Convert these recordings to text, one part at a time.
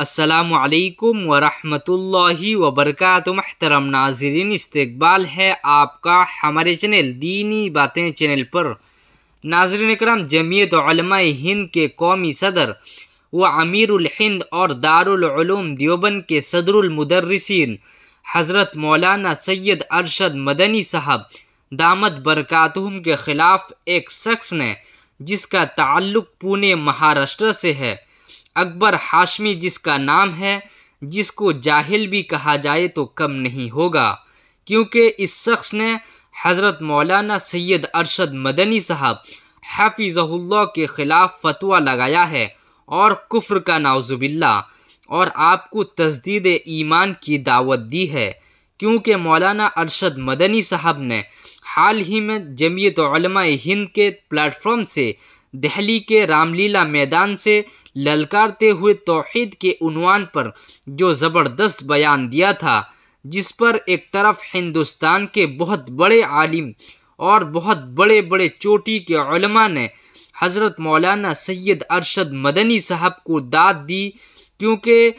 असलकम वरहमतुल्लि वबरकत महतरम नाजरन इस्तबाल है आपका हमारे चैनल दीनी बातें चैनल पर नाजरन कराम जमीत हिंद के कौमी सदर व हिंद और दारूम दियोबन के सदरमदरसिन हज़रत मौलाना सैयद अरशद मदनी साहब दामद बरकातहम के ख़िलाफ़ एक शख्स ने जिसका ताल्लुक पुणे महाराष्ट्र से है अकबर हाशमी जिसका नाम है जिसको जाहिल भी कहा जाए तो कम नहीं होगा क्योंकि इस शख्स ने हज़रत मौलाना सैयद अरशद मदनी साहब हाफिज़ल्ला के ख़िलाफ़ फतवा लगाया है और कुफ्र का नाउजुबिल्ला और आपको तस्दीद ईमान की दावत दी है क्योंकि मौलाना अरशद मदनी साहब ने हाल ही में जमीयत हिंद के प्लेटफॉर्म से दहली के रामलीला मैदान से ललकारते हुए तोहद के उनवान पर जो ज़बरदस्त बयान दिया था जिस पर एक तरफ हिंदुस्तान के बहुत बड़े आलिम और बहुत बड़े बड़े चोटी के उलमा ने हज़रत मौलाना सैयद अरशद मदनी साहब को दाद दी क्योंकि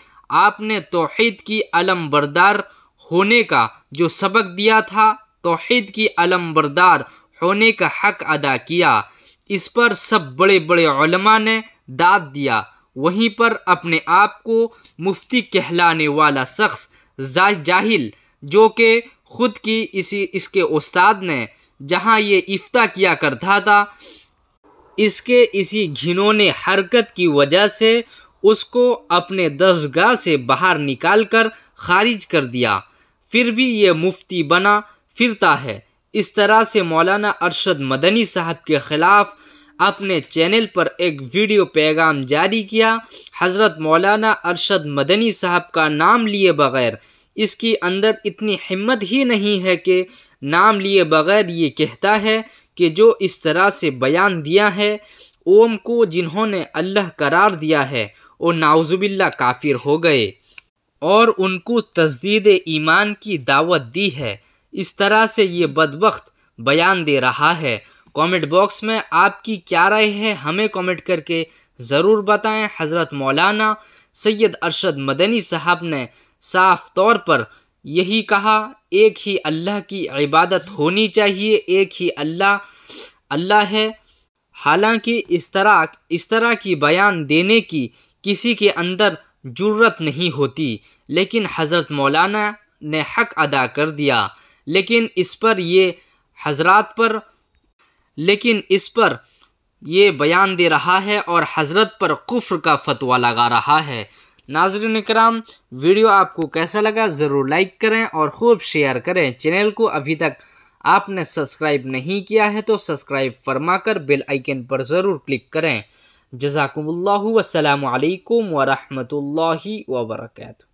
आपने तोहद की अलमबरदार होने का जो सबक दिया था तोहद की अलमबरदार होने का हक अदा किया इस पर सब बड़े बड़े ने दाद दिया वहीं पर अपने आप को मुफ्ती कहलाने वाला शख्स जाहिल जो कि खुद की इसी इसके उस्ताद ने जहां ये इफ्ता किया करता था इसके इसी घिनौने हरकत की वजह से उसको अपने दर्जगाह से बाहर निकाल कर खारिज कर दिया फिर भी ये मुफ्ती बना फिरता है इस तरह से मौलाना अरशद मदनी साहब के ख़िलाफ़ अपने चैनल पर एक वीडियो पैगाम जारी किया हज़रत मौलाना अरशद मदनी साहब का नाम लिए बगैर इसके अंदर इतनी हिम्मत ही नहीं है कि नाम लिए बगैर ये कहता है कि जो इस तरह से बयान दिया है ओम को जिन्होंने अल्लाह करार दिया है वो नाउजुबिल्ला काफिर हो गए और उनको तस्दीद ईमान की दावत दी है इस तरह से ये बदबخت बयान दे रहा है कमेंट बॉक्स में आपकी क्या राय है हमें कमेंट करके ज़रूर बताएं हज़रत मौलाना सैयद अरशद मदनी साहब ने साफ तौर पर यही कहा एक ही अल्लाह की इबादत होनी चाहिए एक ही अल्लाह अल्लाह है हालांकि इस तरह इस तरह की बयान देने की किसी के अंदर जरूरत नहीं होती लेकिन हज़रत मौलाना ने हक अदा कर दिया लेकिन इस पर ये हजरत पर लेकिन इस पर ये बयान दे रहा है और हज़रत पर कुफ्र का फतवा लगा रहा है नाजरन कराम वीडियो आपको कैसा लगा ज़रूर लाइक करें और ख़ूब शेयर करें चैनल को अभी तक आपने सब्सक्राइब नहीं किया है तो सब्सक्राइब फरमा कर बेल आइकन पर ज़रूर क्लिक करें जजाकम्ल वसलम वरहमल वर्का